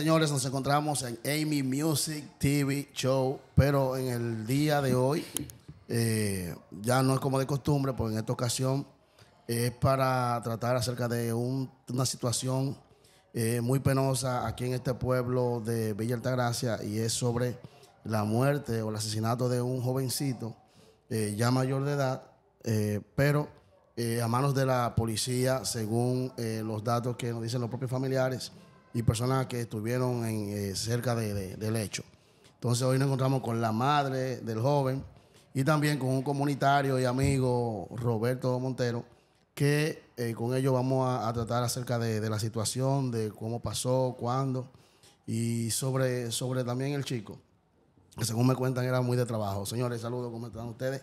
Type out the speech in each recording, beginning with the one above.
señores, nos encontramos en Amy Music TV Show, pero en el día de hoy, eh, ya no es como de costumbre, porque en esta ocasión es para tratar acerca de una situación eh, muy penosa aquí en este pueblo de Villa Altagracia y es sobre la muerte o el asesinato de un jovencito eh, ya mayor de edad, pero a manos de la policía, según los datos que nos dicen los propios familiares y personas que estuvieron eh, cerca de, del hecho. Entonces hoy nos encontramos con la madre del joven y también con un comunitario y amigo, Roberto Montero, que eh, con ellos vamos a, tratar acerca de, la situación, de cómo pasó, cuándo, y sobre, sobre también el chico, que según me cuentan era muy de trabajo. Señores, saludos, ¿cómo están ustedes?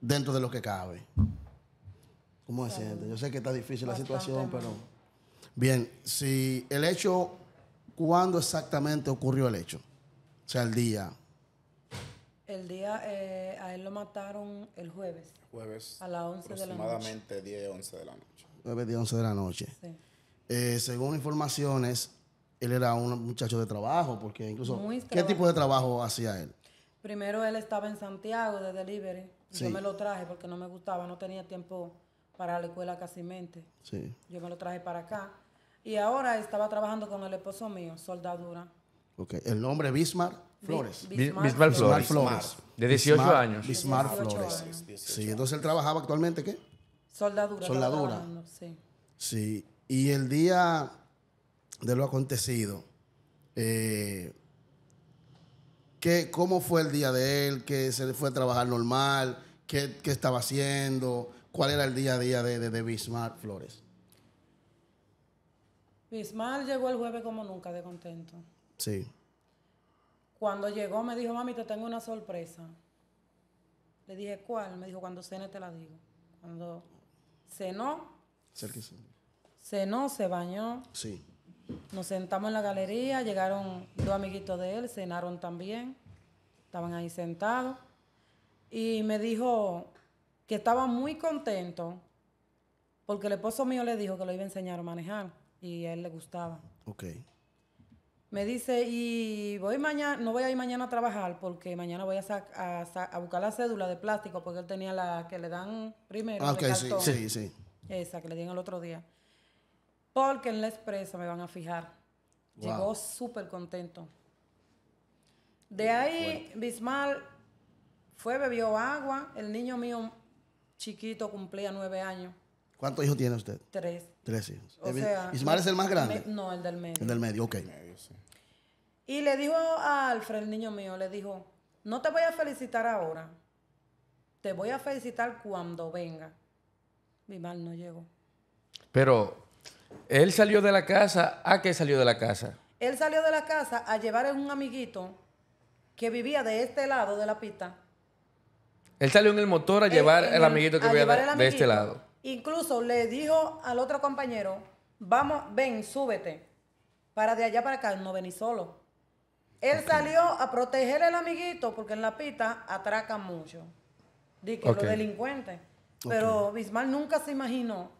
Dentro de lo que cabe. ¿Cómo se siente? Yo sé que está difícil la situación, pero... Bien, si el hecho, ¿cuándo exactamente ocurrió el hecho? O sea, el día. El día, eh, a él lo mataron el jueves. Jueves. A las 11 de la noche. Aproximadamente 10, 11 de la noche. 9, 10, 11 de la noche. Sí. Eh, según informaciones, él era un muchacho de trabajo, porque incluso... ¿Qué tipo de trabajo hacía él? Primero él estaba en Santiago de delivery. Sí. Yo me lo traje porque no me gustaba, no tenía tiempo para la escuela Casimente. Sí. Yo me lo traje para acá. Y ahora estaba trabajando con el esposo mío, soldadura. Ok. El nombre Bismarck Flores. Bismar Flores. De 18 años. Bismar Flores. Sí, entonces él trabajaba actualmente, ¿qué? Soldadura. Soldadura. Sí. Y el día de lo acontecido, eh, ¿cómo fue el día de él? ¿Qué se le fue a trabajar normal? ¿Qué, qué estaba haciendo? ¿Cuál era el día a día de, Bismarck Flores? Bismarck llegó el jueves como nunca de contento. Sí. Cuando llegó me dijo, mami, te tengo una sorpresa. Le dije, ¿cuál? Me dijo, cuando cene te la digo. Cuando cenó. Cenó, se bañó. Sí. Nos sentamos en la galería, llegaron dos amiguitos de él, cenaron también, estaban ahí sentados. Y me dijo, que estaba muy contento porque el esposo mío le dijo que lo iba a enseñar a manejar y a él le gustaba. Ok. Me dice, y voy mañana, no voy a ir mañana a trabajar porque mañana voy a, a buscar la cédula de plástico porque él tenía la que le dan primero. Ah, ok, sí, sí, sí. Esa que le dieron el otro día. Porque en la expresa me van a fijar. Llegó súper contento. De ahí, Bismarck fue, bebió agua. El niño mío chiquito cumplía nueve años. ¿Cuántos hijos tiene usted? Tres. Tres hijos. ¿Ismael es el más grande? no, el del medio. El del medio, ok. Y le dijo a Alfred, el niño mío, le dijo, no te voy a felicitar ahora, te voy a felicitar cuando venga. Mi mal no llegó. Pero, ¿él salió de la casa? ¿A qué salió de la casa? Él salió de la casa a llevar a un amiguito que vivía de este lado de la pista él salió en el motor a eh, llevar el, amiguito que había de, este lado. Incluso le dijo al otro compañero, vamos, ven, súbete. Para de allá para acá, no vení solo. Él salió a proteger al amiguito porque en la pista atraca mucho. Dice que los delincuentes. Pero Bismarck nunca se imaginó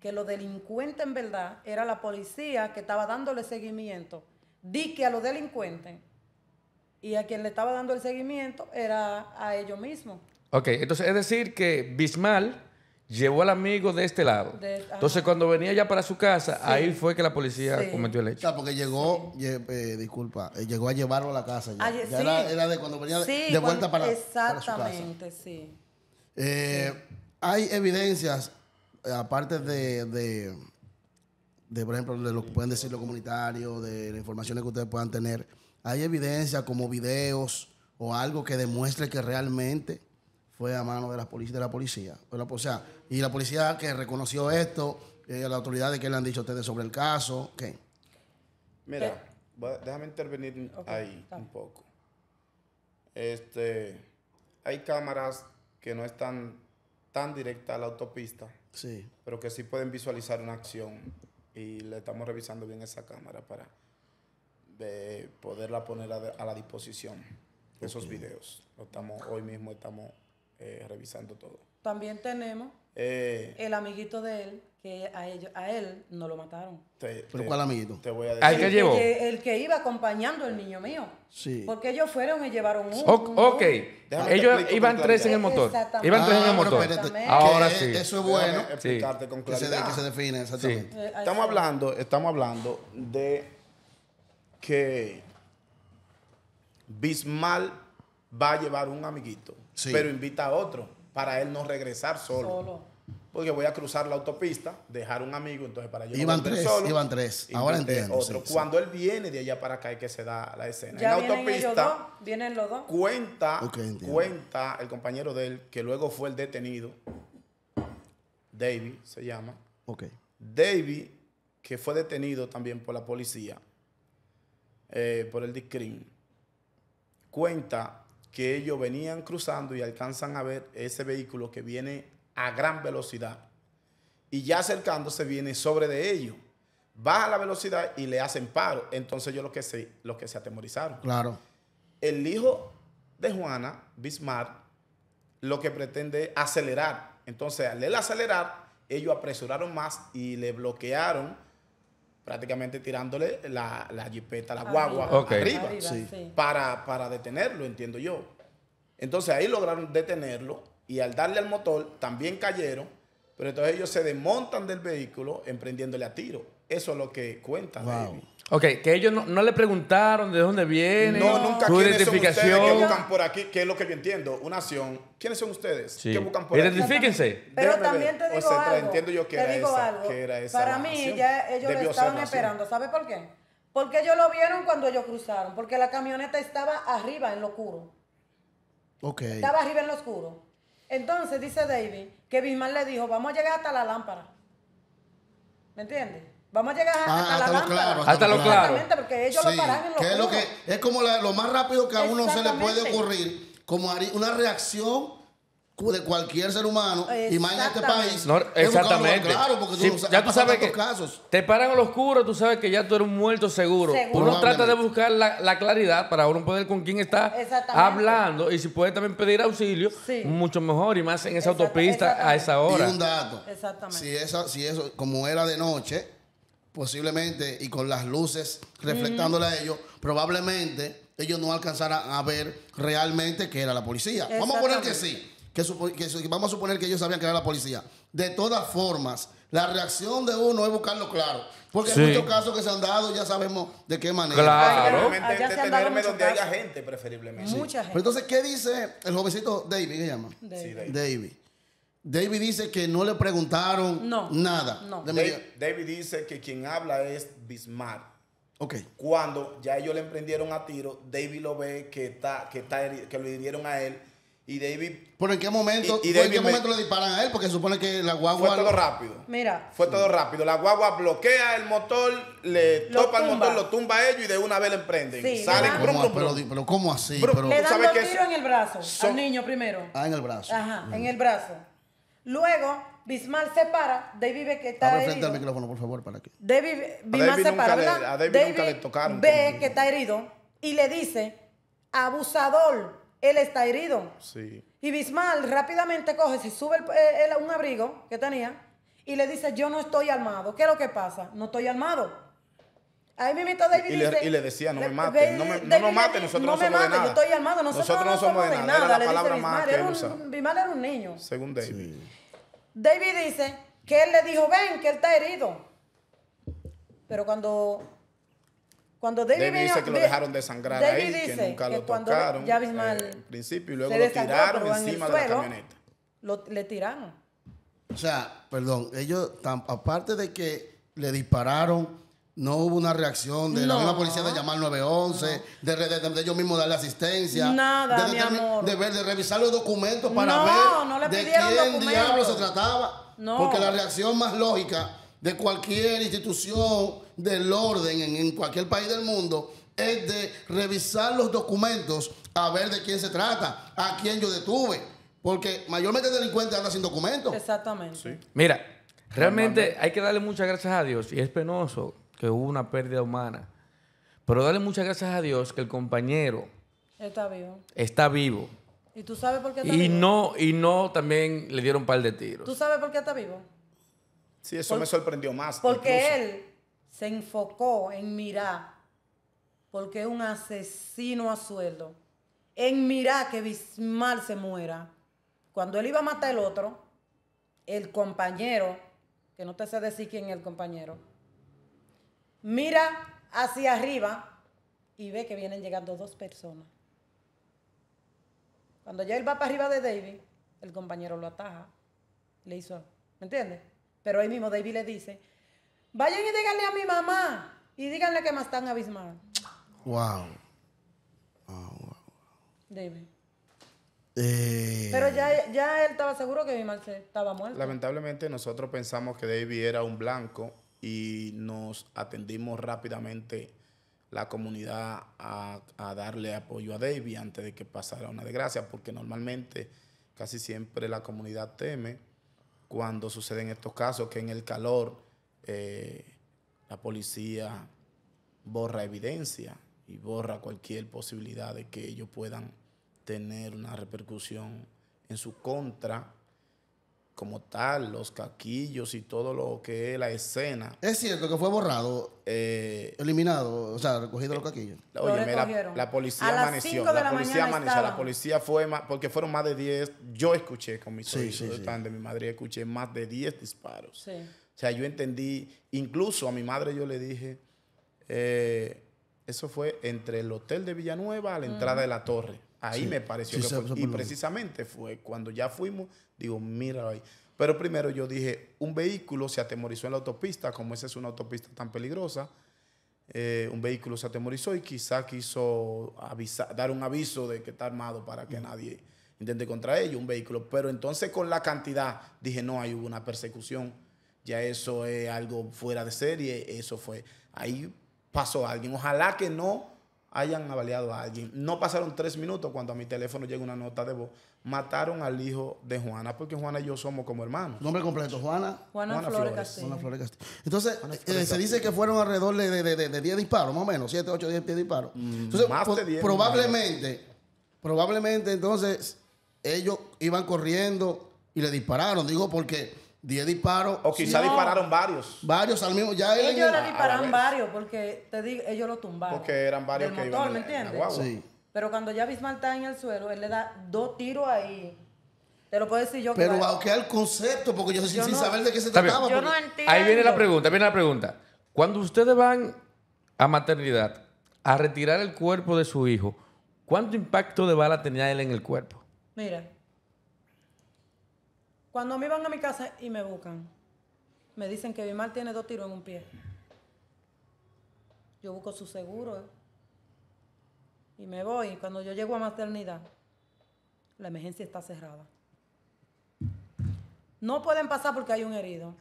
que los delincuentes en verdad era la policía que estaba dándole seguimiento. Di a los delincuentes y a quien le estaba dando el seguimiento era a ellos mismos. Ok, entonces es decir que Bismal llevó al amigo de este lado. entonces cuando venía ya para su casa, ahí fue que la policía cometió el hecho. Claro, porque llegó, eh, disculpa, eh, llegó a llevarlo a la casa. Ya, era, de cuando venía de, vuelta para, exactamente, su sí. Eh, hay evidencias, aparte de, de, de, por ejemplo, de lo que pueden decir los comunitarios, de las informaciones que ustedes puedan tener hay evidencia como videos o algo que demuestre que realmente fue a mano de la policía, pues O sea, y la policía que reconoció esto, eh, la autoridad de que le han dicho a ustedes sobre el caso, ¿qué? Mira, eh. déjame intervenir ahí un poco. Este, hay cámaras que no están tan directas a la autopista, sí. pero que sí pueden visualizar una acción y le estamos revisando bien esa cámara para de poderla poner a, la disposición. Esos videos. Lo estamos, hoy mismo estamos eh, revisando todo. También tenemos eh, el amiguito de él, que a, a él no lo mataron. ¿Pero cuál amiguito? Te voy a decir. ¿El, que llevó? El, que iba acompañando al niño mío. Sí. Porque ellos fueron y llevaron uno. ok. ellos iban tres en el ah, motor. Iban tres en el motor. Ahora sí. Eso es bueno. Explicarte con claridad. Que se, se define exactamente. Eh, estamos hablando, estamos hablando de que Bismarck va a llevar un amiguito, pero invita a otro para él no regresar solo. Porque voy a cruzar la autopista, dejar un amigo, entonces para yo iban tres, Ahora entiendo. Cuando él viene de allá para acá es que se da la escena. en la autopista vienen los dos. Cuenta, cuenta el compañero de él que luego fue el detenido. David se llama. Ok. David que fue detenido también por la policía eh, por el DICRIM, cuenta que ellos venían cruzando y alcanzan a ver ese vehículo que viene a gran velocidad y ya acercándose viene sobre de ellos. Baja la velocidad y le hacen paro. Entonces yo lo que se, lo que se atemorizaron. Claro. El hijo de Juana, Bismarck, lo que pretende es acelerar. Entonces al él acelerar, ellos apresuraron más y le bloquearon prácticamente tirándole la, la jipeta, la guagua arriba, Para, detenerlo, entiendo yo. Entonces ahí lograron detenerlo y al darle al motor también cayeron, pero entonces ellos se desmontan del vehículo emprendiéndole a tiro. Eso es lo que cuenta Ok, que ellos no, le preguntaron de dónde viene, no, nunca, su identificación. ¿Qué buscan por aquí? ¿Qué es lo que yo entiendo? Una acción. ¿Quiénes son ustedes? ¿Qué buscan por aquí? Identifíquense. Pero también te digo algo. Para mí ya ellos lo estaban esperando. ¿Sabe por qué? Porque ellos lo vieron cuando ellos cruzaron. Porque la camioneta estaba arriba en lo oscuro. Ok. Estaba arriba en lo oscuro. Entonces dice David que Bismarck le dijo, vamos a llegar hasta la lámpara. ¿Me entiendes? Vamos a llegar ah, hasta, la lo Claro, Porque ellos lo paran en que es, lo que, es como lo más rápido que a uno se le puede ocurrir, como una reacción de cualquier ser humano y más en este país. exactamente. Claro, porque tú, ya tú sabes que casos. te paran a lo oscuro, tú sabes que ya tú eres un muerto seguro. Uno trata de buscar la, claridad para uno poder con quién está hablando y si puede también pedir auxilio, mucho mejor y más en esa autopista a esa hora. Y un dato. Exactamente. Si, esa, si eso, como era de noche, posiblemente, y con las luces reflectándole a ellos, probablemente ellos no alcanzaran a ver realmente que era la policía. Vamos a poner que sí. Que, vamos a suponer que ellos sabían que era la policía. De todas formas, la reacción de uno es buscarlo claro. Porque en muchos casos que se han dado, ya sabemos de qué manera. Claro. donde haya gente, preferiblemente. Mucha entonces, ¿qué dice el jovencito David? ¿Qué llama? Sí, David. David dice que no le preguntaron nada. No. David, dice que quien habla es Bismarck. Okay. Cuando ya ellos le emprendieron a tiro, David lo ve que está, que lo hirieron a él. Y David. ¿Por en qué momento, y, le disparan a él? Porque se supone que la guagua. Fue todo rápido. Mira. Fue todo rápido. La guagua bloquea el motor, le topa el motor, lo tumba a ellos y de una vez le emprenden. Sale pero, ¿cómo así? pero, le dan tiro en el brazo. al niño primero. Ah, en el brazo. Ajá, en el brazo. Luego, Bismarck se para. David ve que está herido. al micrófono, por favor, para que. David, nunca le Ve que está herido y le dice, abusador, él está herido. Sí. Y Bismarck rápidamente coge, se sube eh, un abrigo que tenía y le dice, yo no estoy armado. ¿Qué es lo que pasa? No estoy armado. Ahí me meto David y, le, decía, no me maten, no, me, no nos maten, nosotros no, somos mate, de nada. yo estoy armado, nosotros, no, somos, de nada. Era la palabra más que él usaba. Bismarck era un niño. Según David. David dice que él le dijo, ven, que él está herido. Pero cuando, cuando David, David dice que lo dejaron desangrar David ahí, que nunca lo tocaron ya Bismarck eh, principio, y luego lo tiraron encima de la camioneta. Lo, le tiraron. O sea, perdón, ellos, aparte de que le dispararon no hubo una reacción de la misma policía de llamar 911, de, yo mismo ellos darle asistencia. Nada, de, mi amor. De, ver, de revisar los documentos para ver de quién diablo se trataba. Porque la reacción más lógica de cualquier institución del orden en, cualquier país del mundo es de revisar los documentos a ver de quién se trata, a quién yo detuve. Porque mayormente delincuentes andan sin documentos. Exactamente. Mira, realmente hay que darle muchas gracias a Dios y es penoso hubo una pérdida humana. Pero dale muchas gracias a Dios que el compañero está vivo. ¿Y tú sabes por qué está y No, y no también le dieron un par de tiros. ¿Tú sabes por qué está vivo? Sí, eso me sorprendió más. Porque él se enfocó en mirar, porque es un asesino a sueldo, en mirar que Bismarck se muera. Cuando él iba a matar al otro, el compañero, que no te sé decir quién es el compañero, mira hacia arriba y ve que vienen llegando dos personas. Cuando ya él va para arriba de David, el compañero lo ataja. Le hizo, ¿me entiendes? Pero ahí mismo David le dice, vayan y díganle a mi mamá y díganle que me están abismando. Wow. wow, David. Eh, Pero ya, ya, él estaba seguro que mi mamá estaba muerta. Lamentablemente nosotros pensamos que David era un blanco y nos atendimos rápidamente la comunidad a, darle apoyo a David antes de que pasara una desgracia, porque normalmente casi siempre la comunidad teme cuando suceden estos casos que en el calor eh, la policía borra evidencia y borra cualquier posibilidad de que ellos puedan tener una repercusión en su contra como tal, los caquillos y todo lo que es la escena. Es cierto que fue borrado, eh, eliminado, o sea, recogido los caquillos. Oye, la, policía amaneció, la, policía amaneció, la policía fue porque fueron más de 10, yo escuché con mis oídos, de mi madre, escuché más de 10 disparos. O sea, yo entendí, incluso a mi madre yo le dije, eh, eso fue entre el hotel de Villanueva a la entrada de la torre. Ahí me pareció que fue. Y precisamente fue cuando ya fuimos, digo, mira ahí. Pero primero yo dije, un vehículo se atemorizó en la autopista, como esa es una autopista tan peligrosa, eh, un vehículo se atemorizó y quizá quiso avisar, dar un aviso de que está armado para que mm. nadie intente contra ello, un vehículo. Pero entonces con la cantidad dije, no, ahí hubo una persecución, ya eso es algo fuera de serie, eso fue. Ahí pasó alguien, ojalá que no hayan avaliado a alguien. No pasaron tres minutos cuando a mi teléfono llega una nota de voz. Mataron al hijo de Juana, porque Juana y yo somos como hermanos. Nombre completo, Juana. Juana, Flores, Castillo. Entonces, eh, se dice que fueron alrededor de 10 disparos, más o menos, 7, 8, 10, disparos. Mm, entonces, pues, probablemente, probablemente entonces ellos iban corriendo y le dispararon. Digo, porque Diez disparos. O quizá dispararon varios. Varios al mismo. Ya ellos le dispararon varios porque te digo, ellos lo tumbaron. Porque eran varios que iban. ¿me entiendes? Sí. Pero cuando ya Bismarck está en el suelo, él le da dos tiros ahí. Te lo puedo decir yo. Pero aunque qué el concepto, porque yo, soy sin saber de qué se trataba. Ahí viene la pregunta, viene la pregunta. Cuando ustedes van a maternidad a retirar el cuerpo de su hijo, ¿cuánto impacto de bala tenía él en el cuerpo? Mira. Cuando a mí van a mi casa y me buscan, me dicen que Bimar tiene dos tiros en un pie. Yo busco su seguro eh. y me voy. Cuando yo llego a maternidad, la emergencia está cerrada. No pueden pasar porque hay un herido.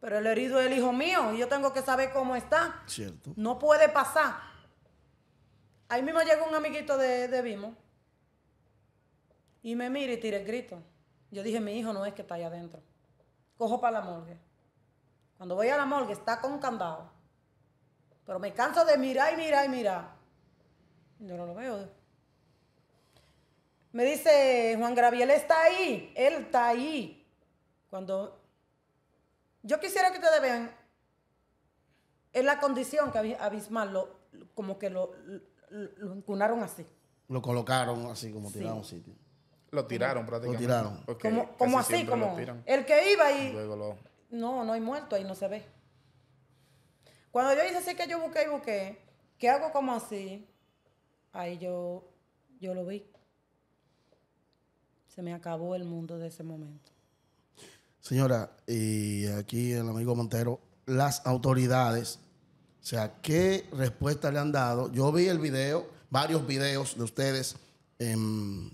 Pero el herido es el hijo mío y yo tengo que saber cómo está. Cierto. No puede pasar. Ahí mismo llega un amiguito de, de y me mira y tira el grito. Yo dije, mi hijo no es que está ahí adentro. Cojo para la morgue. Cuando voy a la morgue está con candado. Pero me canso de mirar y mirar y mirar. Yo no lo veo. Me dice Juan Graviel, está ahí, él está ahí. Cuando yo quisiera que ustedes vean es la condición que abismal lo, como que lo, lo, así. Lo colocaron así como tirado un sitio. Lo tiraron prácticamente. Lo tiraron. como, así, como el que iba ahí, No, no hay muerto, ahí no se ve. Cuando yo hice así que yo busqué y busqué, ¿qué hago como así, ahí yo, yo lo vi. Se me acabó el mundo de ese momento. Señora, y aquí el amigo Montero, las autoridades, o sea, ¿qué respuesta le han dado? Yo vi el video, varios videos de ustedes en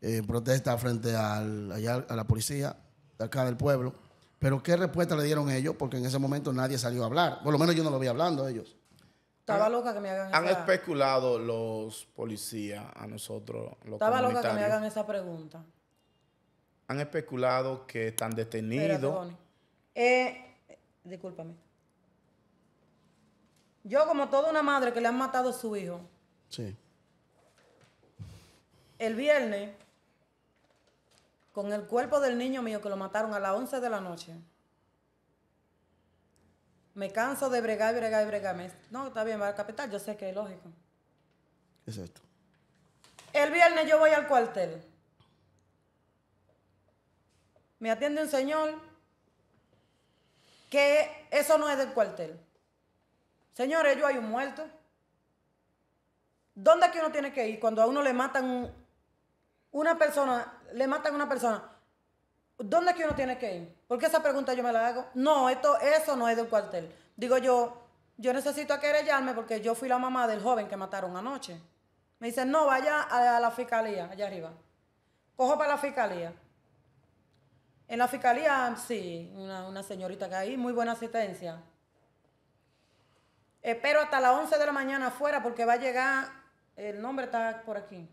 eh, protesta frente al, a la policía de acá del pueblo. Pero ¿qué respuesta le dieron ellos? Porque en ese momento nadie salió a hablar. Por lo menos yo no lo vi hablando ellos. Estaba loca que me hagan Han especulado los policías a nosotros, Estaba loca que me hagan esa pregunta. Han especulado que están detenidos. Eh, discúlpame. Yo, como toda una madre que le han matado a su hijo. Sí. El viernes con el cuerpo del niño mío que lo mataron a las 11 de la noche. Me canso de bregar, y bregar, bregar. no, está bien, va al capital, yo sé que es lógico. Exacto. El viernes yo voy al cuartel. Me atiende un señor que eso no es del cuartel. Señores, yo hay un muerto. ¿Dónde es que uno tiene que ir cuando a uno le matan una persona le matan a una persona, ¿dónde es que uno tiene que ir? Porque esa pregunta yo me la hago. No, esto, eso no es del cuartel. Digo yo, yo necesito querellarme porque yo fui la mamá del joven que mataron anoche. Me dicen, no, vaya a la fiscalía, allá arriba. Cojo para la fiscalía. En la fiscalía, sí, una, señorita que ahí, muy buena asistencia. Espero hasta las 11 de la mañana afuera porque va a llegar, el nombre está por aquí.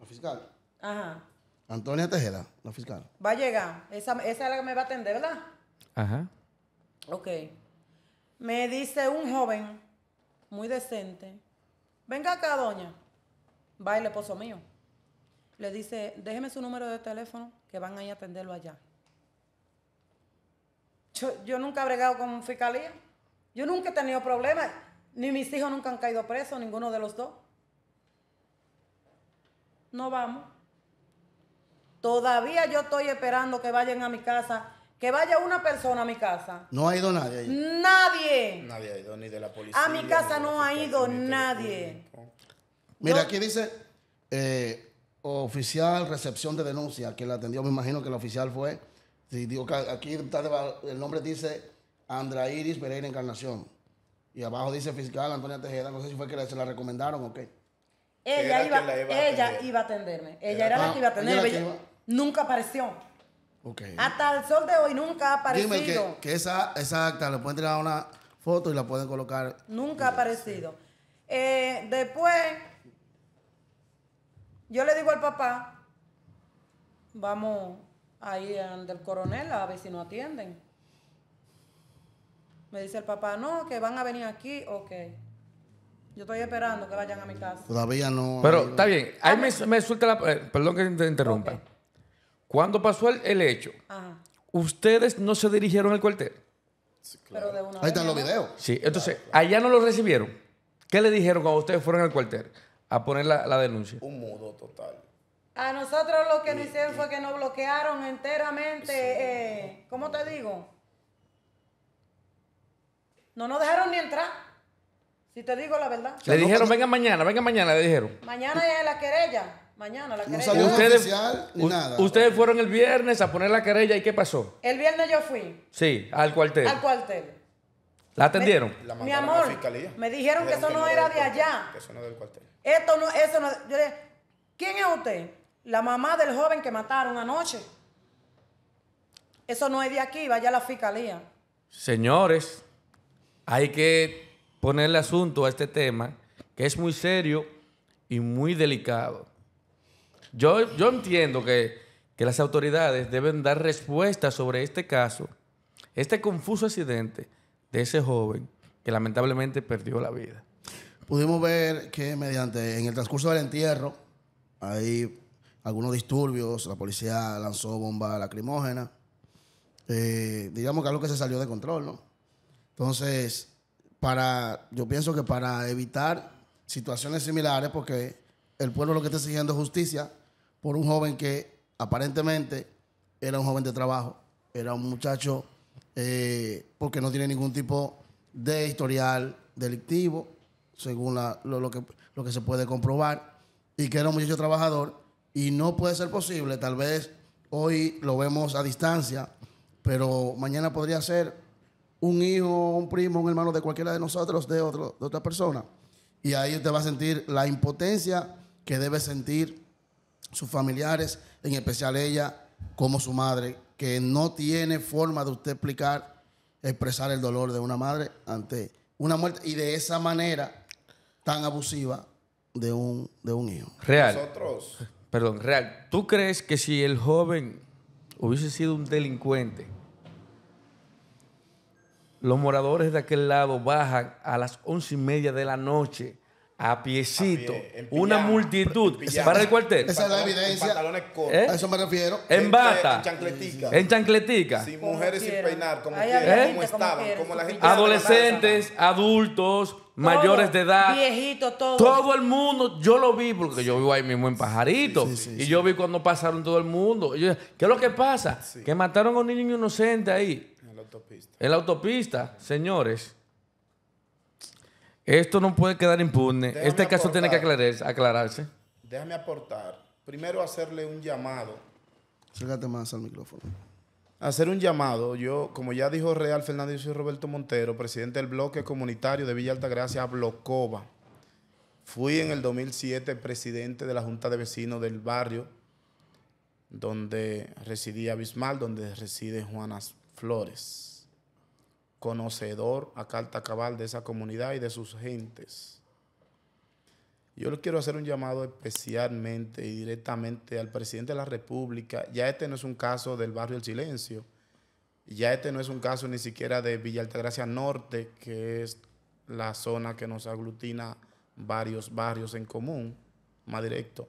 ¿La fiscal? Ajá. Antonia Tejeda, la fiscal. Va a llegar. Esa, es la que me va a atender, ¿verdad? Ajá. Ok. Me dice un joven muy decente. Venga acá, doña. Va el esposo mío. Le dice, déjeme su número de teléfono que van a ir a atenderlo allá. Yo, yo nunca he bregado con fiscalía. Yo nunca he tenido problemas. Ni mis hijos nunca han caído presos, ninguno de los dos. No vamos. Todavía yo estoy esperando que vayan a mi casa. Que vaya una persona a mi casa. No ha ido nadie. Nadie. Nadie ha ido, ni de la policía. A mi casa no ha ido nadie. Mira, aquí dice eh, oficial recepción de denuncia, que la atendió, me imagino que la oficial fue. Si digo que aquí el nombre dice Andra Iris Pereira Encarnación. Y abajo dice fiscal Antonia Tejeda, no sé si fue que se la recomendaron o qué. Ella, iba, ella a iba, a atenderme. Ella era la que iba a ah, atenderme nunca apareció. Okay. Hasta el sol de hoy nunca ha aparecido. Dime que, esa, acta le pueden tirar una foto y la pueden colocar. Nunca ha aparecido. Eh, después, yo le digo al papá, vamos ahí del coronel a ver si nos atienden. Me dice el papá, no, que van a venir aquí, ok. Yo estoy esperando que vayan a mi casa. Todavía no. Pero está bien. Ahí me, ah, suelta la. Eh, perdón que te interrumpa. ¿Cuándo pasó el, hecho, ustedes no se dirigieron al cuartel. Ahí están los videos. Sí, entonces, allá no lo recibieron. ¿Qué le dijeron cuando ustedes fueron al cuartel a poner la, denuncia? Un mudo total. A nosotros lo que nos hicieron fue que nos bloquearon enteramente. Eh, ¿Cómo te digo? No nos dejaron ni entrar. Si te digo la verdad. Le dijeron, venga mañana, venga mañana, le dijeron. Mañana ya es la querella. Mañana la querella. ustedes, oficial ni nada. Ustedes fueron el viernes a poner la querella y ¿qué pasó? El viernes yo fui. Sí, al cuartel. Al cuartel. ¿La atendieron? mi amor, me dijeron que eso no era de allá. eso no del cuartel. Esto no, ¿quién es usted? La mamá del joven que mataron anoche. Eso no es de aquí, vaya a la fiscalía. Señores, hay que ponerle asunto a este tema que es muy serio y muy delicado. Yo, entiendo que, las autoridades deben dar respuesta sobre este caso, este confuso accidente de ese joven que lamentablemente perdió la vida. Pudimos ver que mediante, en el transcurso del entierro, hay algunos disturbios, la policía lanzó bomba lacrimógena, eh, digamos que algo que se salió de control, ¿no? Entonces, para, yo pienso que para evitar situaciones similares, porque el pueblo lo que está exigiendo es justicia por un joven que aparentemente era un joven de trabajo, era un muchacho eh, porque no tiene ningún tipo de historial delictivo, según lo, que, lo que se puede comprobar, y que era un muchacho trabajador, y no puede ser posible, tal vez hoy lo vemos a distancia, pero mañana podría ser un hijo, un primo, un hermano de cualquiera de nosotros, de, de otra persona, y ahí usted va a sentir la impotencia que debe sentir sus familiares, en especial ella como su madre, que no tiene forma de usted explicar, expresar el dolor de una madre ante una muerte y de esa manera tan abusiva de un, de un hijo. Real. Nosotros. Perdón, real. ¿Tú crees que si el joven hubiese sido un delincuente, los moradores de aquel lado bajan a las once y media de la noche a piecito, una multitud para el cuartel. Esa es la evidencia. ¿Eh? A eso me refiero. En bata. En chancletica. En chancletica. Sin mujeres sin peinar, como, estaban. la gente Adolescentes, adultos, mayores de edad. Viejitos, todo. Todo el mundo. Yo lo vi porque yo vivo ahí mismo en Pajarito. y yo vi cuando pasaron todo el mundo. ¿Qué es lo que pasa? Que mataron a un niño inocente ahí. En la autopista. En la autopista, señores. Esto no puede quedar impune. este caso tiene que aclararse, aclararse. Déjame aportar. Primero hacerle un llamado. Acércate más al micrófono. Hacer un llamado. Yo, como ya dijo Real Fernández, y Roberto Montero, presidente del bloque comunitario de Villa Altagracia, Blocova. Fui en el 2007 presidente de la Junta de Vecinos del barrio donde residía Bismal, donde reside Juanas Flores conocedor a carta cabal de esa comunidad y de sus gentes. Yo le quiero hacer un llamado especialmente y directamente al presidente de la República. Ya este no es un caso del barrio El Silencio, ya este no es un caso ni siquiera de Villa Altagracia Norte, que es la zona que nos aglutina varios barrios en común, más directo.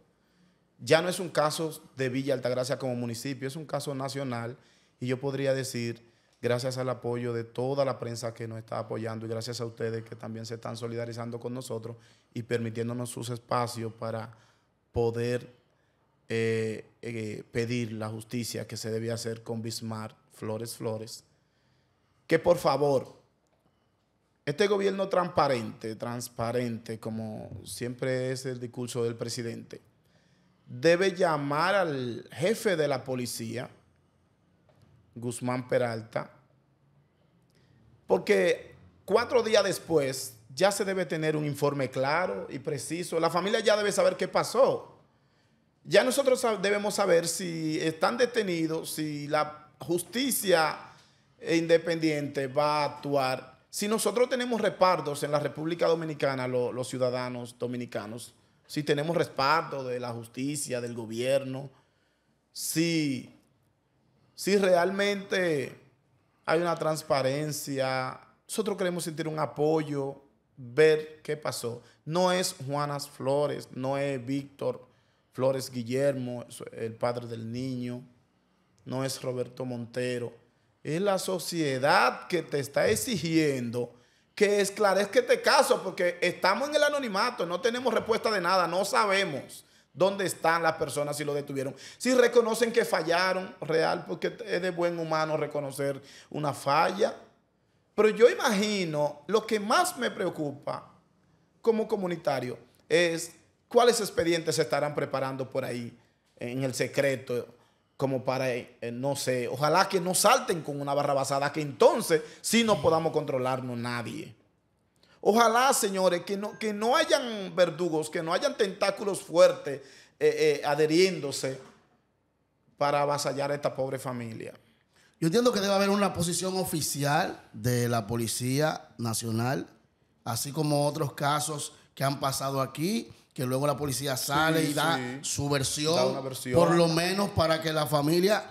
Ya no es un caso de Villa Altagracia como municipio, es un caso nacional y yo podría decir gracias al apoyo de toda la prensa que nos está apoyando y gracias a ustedes que también se están solidarizando con nosotros y permitiéndonos sus espacios para poder eh, eh, pedir la justicia que se debía hacer con Bismarck Flores Flores. Que por favor, este gobierno transparente, transparente, como siempre es el discurso del presidente, debe llamar al jefe de la policía, Guzmán Peralta, porque cuatro días después ya se debe tener un informe claro y preciso. La familia ya debe saber qué pasó. Ya nosotros debemos saber si están detenidos, si la justicia independiente va a actuar. Si nosotros tenemos respaldos en la República Dominicana, los ciudadanos dominicanos, si tenemos respaldo de la justicia, del gobierno, si si realmente hay una transparencia, nosotros queremos sentir un apoyo, ver qué pasó. No es Juanas Flores, no es Víctor Flores Guillermo, el padre del niño, no es Roberto Montero. Es la sociedad que te está exigiendo que esclarezca este caso, porque estamos en el anonimato, no tenemos respuesta de nada, no sabemos. ¿Dónde están las personas si lo detuvieron? Si reconocen que fallaron, real, porque es de buen humano reconocer una falla. Pero yo imagino, lo que más me preocupa como comunitario es cuáles expedientes se estarán preparando por ahí en el secreto, como para, eh, eh, no sé, ojalá que no salten con una barra basada, que entonces sí no podamos controlarnos nadie. Ojalá, señores, que no, que no hayan verdugos, que no hayan tentáculos fuertes eh, eh adheriéndose para avasallar a esta pobre familia. Yo entiendo que debe haber una posición oficial de la Policía Nacional, así como otros casos que han pasado aquí, que luego la policía sale y da su versión, por lo menos para que la familia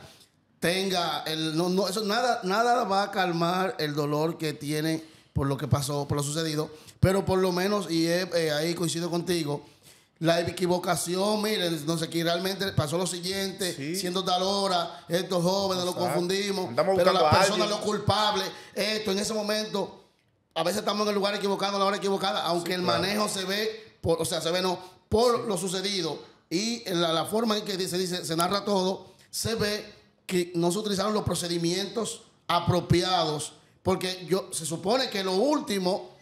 tenga eso nada nada va a calmar el dolor que tiene por lo que pasó, por lo sucedido, pero por lo menos, y eh, ahí coincido contigo, la equivocación, miren, no sé qué, realmente pasó lo siguiente, siendo tal hora, estos jóvenes lo confundimos, pero las personas, los culpables, esto, en ese momento, a veces estamos en el lugar equivocado, a la hora equivocada, aunque el manejo se ve, o sea, se ve no, por lo sucedido y la, forma en que se dice, se narra todo, se ve que no se utilizaron los procedimientos apropiados porque yo, se supone que lo último,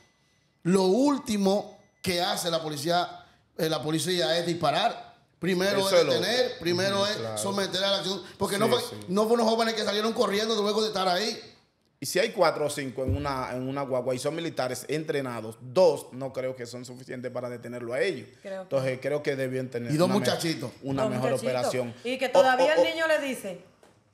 lo último que hace la policía, eh, la policía es disparar. Primero es detener, primero es someter a la acción. Porque no, fue, unos jóvenes que salieron corriendo luego de estar ahí. Y si hay cuatro o cinco en una, guagua y son militares entrenados, dos no creo que son suficientes para detenerlo a ellos. Entonces creo que debían tener una, mejor operación. Y que todavía oh, el oh, oh. niño le dice,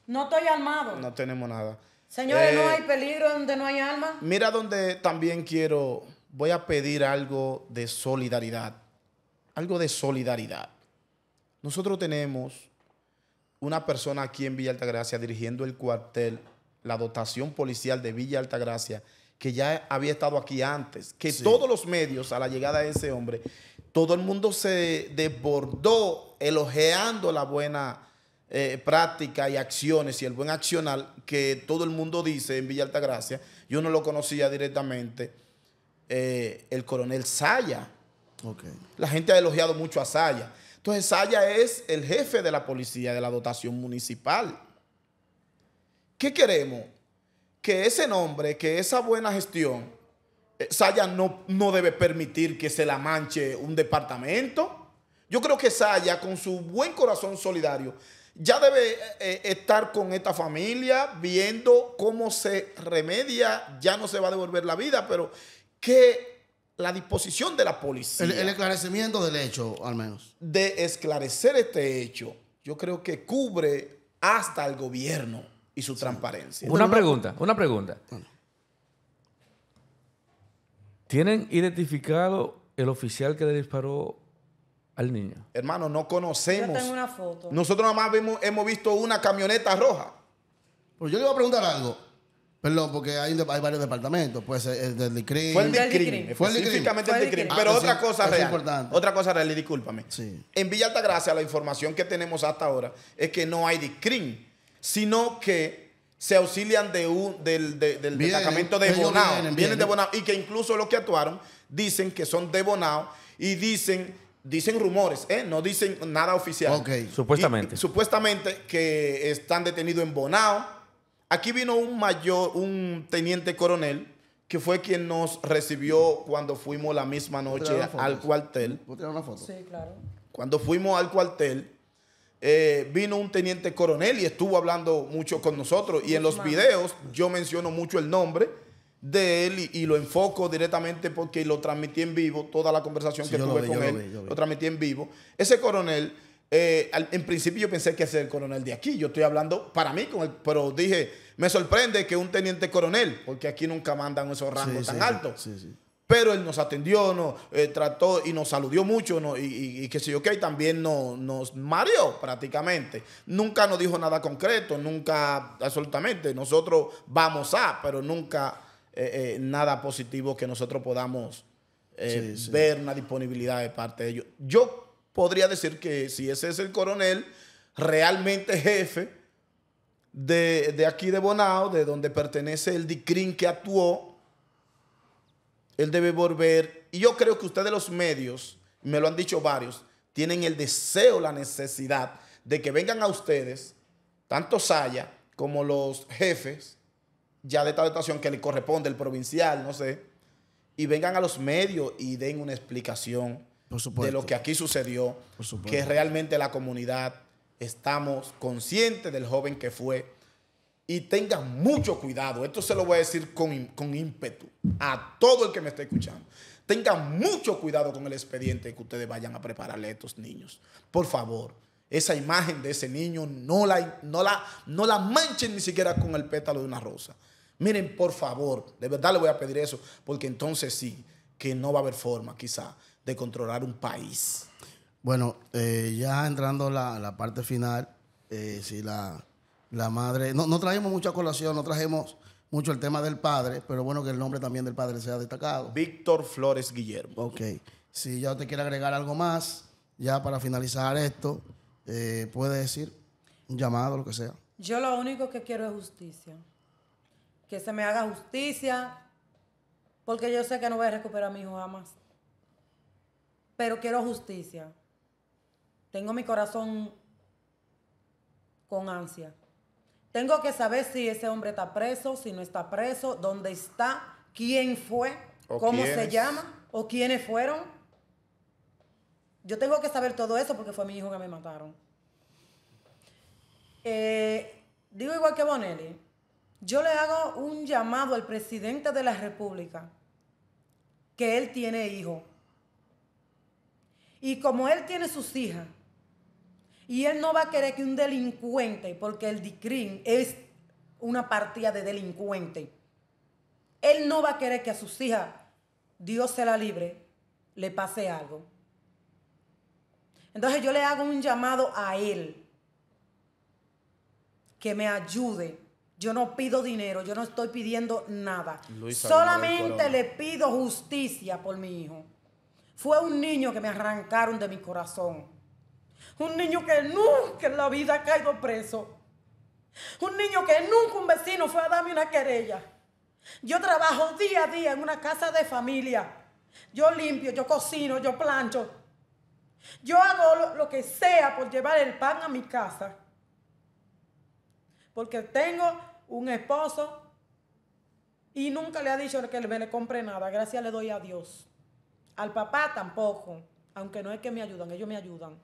no estoy armado. No tenemos nada. Señores, no eh, hay peligro donde no hay alma. Mira donde también quiero, voy a pedir algo de solidaridad. Algo de solidaridad. Nosotros tenemos una persona aquí en Villa Altagracia dirigiendo el cuartel, la dotación policial de Villa Altagracia, que ya había estado aquí antes, que todos los medios a la llegada de ese hombre, todo el mundo se desbordó elogiando la buena eh, práctica y acciones y el buen accional que todo el mundo dice en Villa Altagracia. Yo no lo conocía directamente, eh, el coronel Saya. La gente ha elogiado mucho a Saya. Entonces, Saya es el jefe de la policía de la dotación municipal. ¿Qué queremos? Que ese nombre, que esa buena gestión, eh, Saya no, no debe permitir que se la manche un departamento. Yo creo que Saya, con su buen corazón solidario, ya debe eh, eh, estar con esta familia viendo cómo se remedia, ya no se va a devolver la vida, pero que la disposición de la policía. El, esclarecimiento del hecho, al menos. De esclarecer este hecho, yo creo que cubre hasta el gobierno y su transparencia. Una pregunta, una pregunta. ¿Tienen identificado el oficial que le disparó Hermano, no conocemos. una foto. Nosotros nada más hemos visto una camioneta roja. Pero pues yo le voy a preguntar algo. Perdón, porque hay, varios departamentos. Pues el del Fue el DICRIM. Específicamente ah, Pero pues otra cosa Otra cosa real, y discúlpame. Sí. En Villa Altagracia, la información que tenemos hasta ahora es que no hay DICRIM, sino que se auxilian de un, del, del, destacamento de Bonao. de Bonao. Y que incluso los que actuaron dicen que son de Bonao y dicen Dicen rumores, ¿eh? no dicen nada oficial. Supuestamente. supuestamente que están detenidos en Bonao. Aquí vino un mayor, un teniente coronel, que fue quien nos recibió cuando fuimos la misma noche al cuartel. ¿Puedo una foto? Sí, claro. Cuando fuimos al cuartel, eh, vino un teniente coronel y estuvo hablando mucho con nosotros. Y en los videos yo menciono mucho el nombre de él y, lo enfoco directamente porque lo transmití en vivo, toda la conversación que tuve con él, lo, transmití en vivo. Ese coronel, eh, en principio yo pensé que es el coronel de aquí, yo estoy hablando para mí, con él pero dije, me sorprende que un teniente coronel, porque aquí nunca mandan esos rangos tan altos. Pero él nos atendió, nos eh, trató y nos saludó mucho y, y, yo que yo también no, nos mareó prácticamente. Nunca nos dijo nada concreto, nunca absolutamente. Nosotros vamos a, pero nunca eh, eh, nada positivo que nosotros podamos eh, ver una disponibilidad de parte de ellos. Yo podría decir que si ese es el coronel, realmente jefe de, de aquí de Bonao, de donde pertenece el DICRIN que actuó, él debe volver. Y yo creo que ustedes los medios, me lo han dicho varios, tienen el deseo, la necesidad de que vengan a ustedes, tanto Saya como los jefes, ya de esta dotación que le corresponde, el provincial, no sé, y vengan a los medios y den una explicación de lo que aquí sucedió, que realmente la comunidad estamos conscientes del joven que fue y tengan mucho cuidado. Esto se lo voy a decir con, ímpetu a todo el que me esté escuchando. Tengan mucho cuidado con el expediente que ustedes vayan a prepararle a estos niños. Por favor, esa imagen de ese niño no la, no la, no la manchen ni siquiera con el pétalo de una rosa. Miren, por favor, de verdad le voy a pedir eso, porque entonces sí, que no va a haber forma quizá de controlar un país. Bueno, eh, ya entrando la, la parte final, eh, si la, madre, no, no trajimos mucha colación, no trajimos mucho el tema del padre, pero bueno que el nombre también del padre sea destacado. Víctor Flores Guillermo. Ok. Si ya te quiere agregar algo más, ya para finalizar esto, eh, puede decir un llamado, lo que sea. Yo lo único que quiero es justicia que se me haga justicia, porque yo sé que no voy a recuperar a mi hijo jamás. Pero quiero justicia. Tengo mi corazón con ansia. Tengo que saber si ese hombre está preso, si no está preso, dónde está, quién fue, cómo se llama o quiénes fueron. Yo tengo que saber todo eso porque fue mi hijo que me mataron. Eh, digo igual que Bonelli yo le hago un llamado al presidente de la República, que él tiene hijos. Y como él tiene sus hijas, y él no va a querer que un delincuente, porque el DICRIN es una partida de delincuente, él no va a querer que a sus hijas, Dios se la libre, le pase algo. Entonces yo le hago un llamado a él que me ayude yo no pido dinero, yo no estoy pidiendo nada. Solamente le pido justicia por mi hijo. Fue un niño que me arrancaron de mi corazón. Un niño que nunca en la vida ha caído preso. Un niño que nunca un vecino fue a darme una querella. Yo trabajo día a día en una casa de familia. Yo limpio, yo cocino, yo plancho. Yo hago lo que sea por llevar el pan a mi casa. Porque tengo un esposo y nunca le ha dicho que me le compre nada. Gracias le doy a Dios. Al papá tampoco, aunque no es que me ayudan, ellos me ayudan.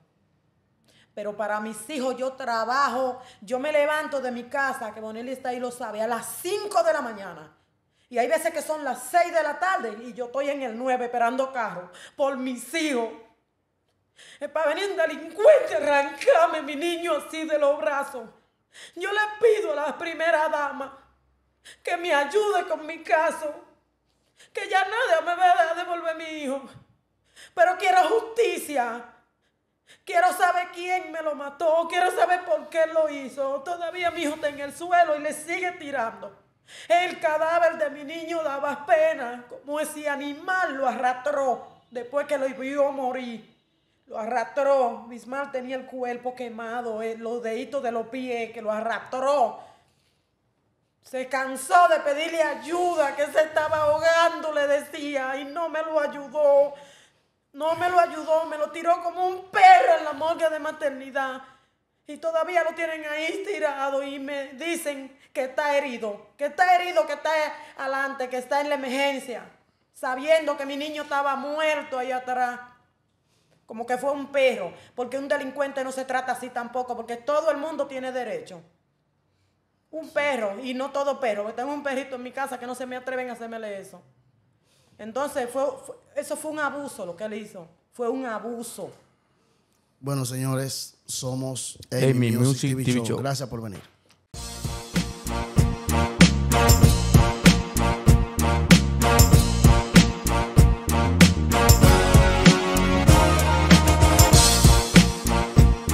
Pero para mis hijos yo trabajo, yo me levanto de mi casa, que Bonelli está ahí lo sabe, a las 5 de la mañana. Y hay veces que son las 6 de la tarde y yo estoy en el 9 esperando carro por mis hijos. Es para venir un delincuente, arrancame, mi niño así de los brazos. Yo le pido a la primera dama que me ayude con mi caso, que ya nadie me va a devolver mi hijo. Pero quiero justicia. Quiero saber quién me lo mató, quiero saber por qué lo hizo. Todavía mi hijo está en el suelo y le sigue tirando. El cadáver de mi niño daba pena, como ese animal lo arrastró después que lo vio morir lo arrastró. Bismarck tenía el cuerpo quemado, eh, los deditos de los pies, que lo arrastró. Se cansó de pedirle ayuda, que se estaba ahogando, le decía, y no me lo ayudó. No me lo ayudó, me lo tiró como un perro en la morgue de maternidad. Y todavía lo tienen ahí tirado y me dicen que está herido, que está herido, que está adelante, que está en la emergencia, sabiendo que mi niño estaba muerto ahí atrás como que fue un perro, porque un delincuente no se trata así tampoco, porque todo el mundo tiene derecho. Un perro, y no todo perro, tengo un perrito en mi casa que no se me atreven a hacerme eso. Entonces, fue, eso fue un abuso lo que él hizo, fue un abuso. Bueno, señores, somos Amy, Music, TV Gracias por venir.